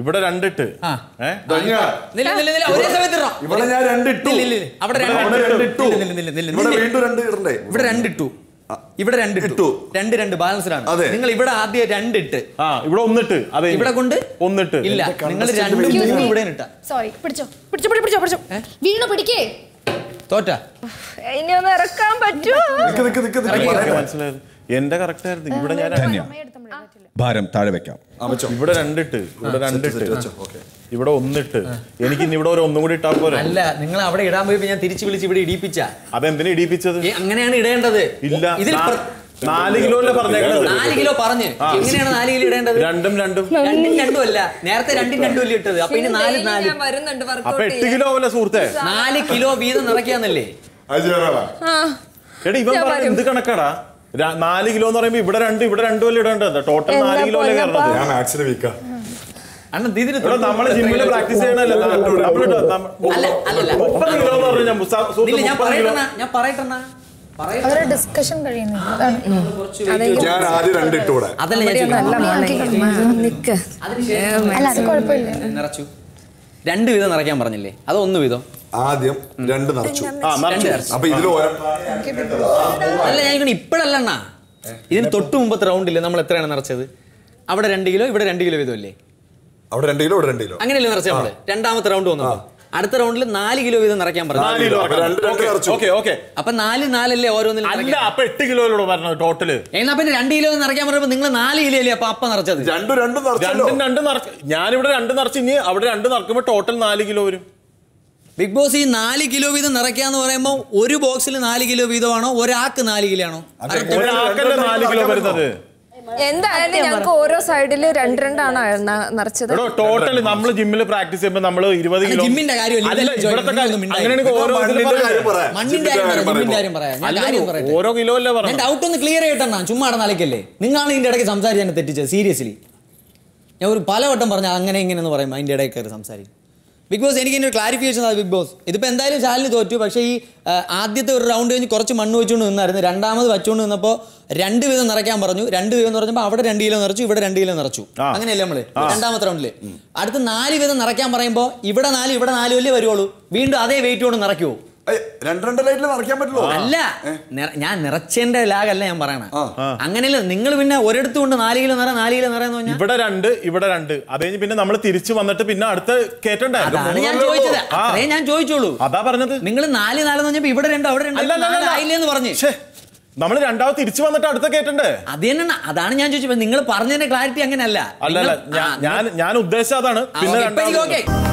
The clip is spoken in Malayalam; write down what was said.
ഇവിടെ രണ്ടിട്ട് ഇവിടെ ഞാൻ രണ്ടിട്ടു അവിടെ രണ്ടിട്ടു വീണ്ടും രണ്ട് ഇവിടെ രണ്ടിട്ടു ഇവിടെ രണ്ട് രണ്ട് ബാലൻസിലാണ് നിങ്ങൾ ഇവിടെ ആദ്യം രണ്ടിട്ട് ഇവിടെ ഒന്നിട്ട് അതെ ഇവിടെ കൊണ്ട് ഒന്നിട്ട് ഇല്ല നിങ്ങൾ രണ്ടും ഇവിടെ സോറി പിടിച്ചോ പിടിച്ചോ പിടിച്ചോ പിടിച്ചോ വീണു പിടിക്കേ തോറ്റ ഇനി ഒന്ന് ഇറക്കാൻ പറ്റുമോ എന്റെ കറക്റ്റ് ആയിരുന്നു ഇവിടെ ഞാൻ ഭാരം താഴെ വെക്കാം ഇവിടെ രണ്ടിട്ട് ഇവിടെ രണ്ടിട്ട് ഇവിടെ ഒന്നിട്ട് എനിക്ക് ഇനി ഇവിടെ ഒരു ഒന്നും കൂടി ഇട്ടാ പോലെ അല്ല നിങ്ങൾ അവിടെ ഇടാൻ പോയി ഞാൻ തിരിച്ചു വിളിച്ച് ഇവിടെ ഇടിപ്പിച്ച അതെന്തിനാ ഇടിപ്പിച്ചത് അങ്ങനെയാണ് ഇടേണ്ടത് ഇല്ല നാല് കിലോ നാല് കിലോ പറഞ്ഞു എങ്ങനെയാണ് നാല് കിലോ ഇടേണ്ടത് രണ്ടും രണ്ടും രണ്ടും രണ്ടും അല്ല നേരത്തെ രണ്ടും രണ്ടും അല്ലേ ഇട്ടത് അപ്പൊ ഇനി നാല് നാല് അപ്പൊ എട്ട് കിലോ അല്ല സുഹൃത്തെ നാല് കിലോ വീതം നിറയ്ക്കാന്നല്ലേ എടാ ഇവൻ പറഞ്ഞു എന്ത് കണക്കാടാ നാല് കിലോ എന്ന് പറയുമ്പോ ഇവിടെ രണ്ട് ഇവിടെ രണ്ടു അല്ലേ ഇടേണ്ടത് ടോട്ടൽ നാല് കിലോ അല്ലേ കയറണത് ഞാൻ ആക്സിന് വീക്കാ ഞാൻ പറയട്ടെന്നാ അവരെ ഡിസ്കഷൻ നിറച്ചു രണ്ട് വീതം നിറയ്ക്കാൻ പറഞ്ഞില്ലേ അത് ഒന്ന് വിധം ആദ്യം രണ്ട് നിറച്ചു അപ്പൊ ഇതിൽ അല്ല ഞാൻ ഇപ്പോഴല്ലണ്ണ ഇതിന് തൊട്ട് മുമ്പത്തെ ഇല്ലേ നമ്മൾ എത്രയാണ് നിറച്ചത് അവിടെ രണ്ട് കിലോ ഇവിടെ രണ്ട് കിലോ വീതം അല്ലേ അവിടെ രണ്ട് കിലോ ഇവിടെ രണ്ട് കിലോ അങ്ങനെയല്ലേ നിറച്ചു നമ്മള് രണ്ടാമത്തെ റൗണ്ട് വന്നോ അടുത്ത റൗണ്ടിൽ നാല് കിലോ വീതം നിറയ്ക്കാൻ പറഞ്ഞു അല്ല പിന്നെ രണ്ട് കിലോ നിറയ്ക്കാൻ പറഞ്ഞപ്പോ നിങ്ങൾ നാല് കിലോ അല്ലേ അപ്പൊ നിറച്ചത് രണ്ടും രണ്ടും രണ്ടും ഞാനിവിടെ രണ്ട് നിറച്ച് ഇനി അവിടെ രണ്ട് നിറക്കുമ്പോൾ ടോട്ടൽ നാല് കിലോ വരും ബിഗ് ബോസ് ഈ നാല് കിലോ വീതം നിറയ്ക്കാന്ന് പറയുമ്പോ ഒരു ബോക്സിൽ നാല് കിലോ വീതമാണോ ഒരാൾക്ക് നാല് കിലോ ആണോ ഒരാൾക്കല്ലേ നാല് കിലോ വരുന്നത് എന്തായാലും ഞങ്ങൾക്ക് ഓരോ സൈഡില് രണ്ട് രണ്ടാണ് നിറച്ചത് ടോട്ടൽ നമ്മൾ ജിമ്മിൽ പ്രാക്ടീസ് ചെയ്യുമ്പോൾ നമ്മൾ ഇരുപത് കിലോ ജിമ്മിന്റെ കാര്യമല്ല ഓരോ കിലോ അല്ലേ പറഞ്ഞു ഡൗട്ട് ഒന്ന് ക്ലിയർ ആയിട്ടെന്നാ ചുമ്മാ നടന്നാലേക്കല്ലേ നിങ്ങളാണ് ഇതിന്റെ ഇടയ്ക്ക് സംസാരിച്ചാൽ തെറ്റിച്ചത് സീരിയസ്ലി ഞാൻ ഒരു പലവട്ടം പറഞ്ഞു അങ്ങനെ ഇങ്ങനെ എന്ന് പറയും അതിന്റെ ഇടയ്ക്ക് കയറി സംസാരിക്കും ബിഗ് ബോസ് എനിക്ക് ഒരു ക്ലാരിഫിക്കേഷൻ അത് ബിഗ് ബോസ് ഇതിപ്പോൾ എന്തായാലും ചാലിന് തോറ്റു പക്ഷേ ഈ ആദ്യത്തെ ഒരു റൗണ്ട് കഴിഞ്ഞ് കുറച്ച് മണ്ണ് വെച്ചുകൊണ്ട് നിന്നായിരുന്നു രണ്ടാമത് വെച്ചുകൊണ്ട് നിന്നപ്പോൾ രണ്ട് വീതം നിറയ്ക്കാൻ പറഞ്ഞു രണ്ട് വീതം പറഞ്ഞപ്പോൾ അവിടെ രണ്ട് കിലോ നിറച്ചു ഇവിടെ രണ്ട് കിലോ നിറച്ചു അങ്ങനെയല്ലേ നമ്മൾ രണ്ടാമത്തെ റൗണ്ടിൽ അടുത്ത് നാല് വീതം നിറയ്ക്കാൻ പറയുമ്പോൾ ഇവിടെ നാല് ഇവിടെ നാല് വലിയ വരുവുള്ളൂ വീണ്ടും അതേ വെയിറ്റ് കൊണ്ട് നിറയ്ക്കുമോ രണ്ട് രണ്ട് ലൈറ്റിൽ അല്ല ഞാൻ നിറച്ചതിന്റെ ലാഗല്ല ഞാൻ പറയണേ അങ്ങനെയല്ല നിങ്ങൾ പിന്നെ ഒരിടത്ത് കൊണ്ട് നാല് കിലോ നിറ നാല് കിലോ നിറയെന്ന് പറഞ്ഞാൽ ഇവിടെ രണ്ട് ഇവിടെ രണ്ട് അത് പിന്നെ നമ്മൾ തിരിച്ചു വന്നിട്ട് പിന്നെ അടുത്ത കേട്ടേ ഞാൻ അതേ ഞാൻ ചോദിച്ചോളൂ അതാ പറഞ്ഞത് നിങ്ങൾ നാല് നാല് ഇവിടെ രണ്ടോ അവിടെ രണ്ടോന്ന് പറഞ്ഞു നമ്മൾ രണ്ടാമത് തിരിച്ചു വന്നിട്ട് അടുത്ത കേട്ടണ്ടേ അത് തന്നെയാണ് അതാണ് ഞാൻ ചോദിച്ചത് നിങ്ങൾ പറഞ്ഞതിന്റെ ക്ലാരിറ്റി അങ്ങനെയല്ല അല്ല ഞാൻ ഞാൻ ഉദ്ദേശിച്ചത് അതാണ് പിന്നെ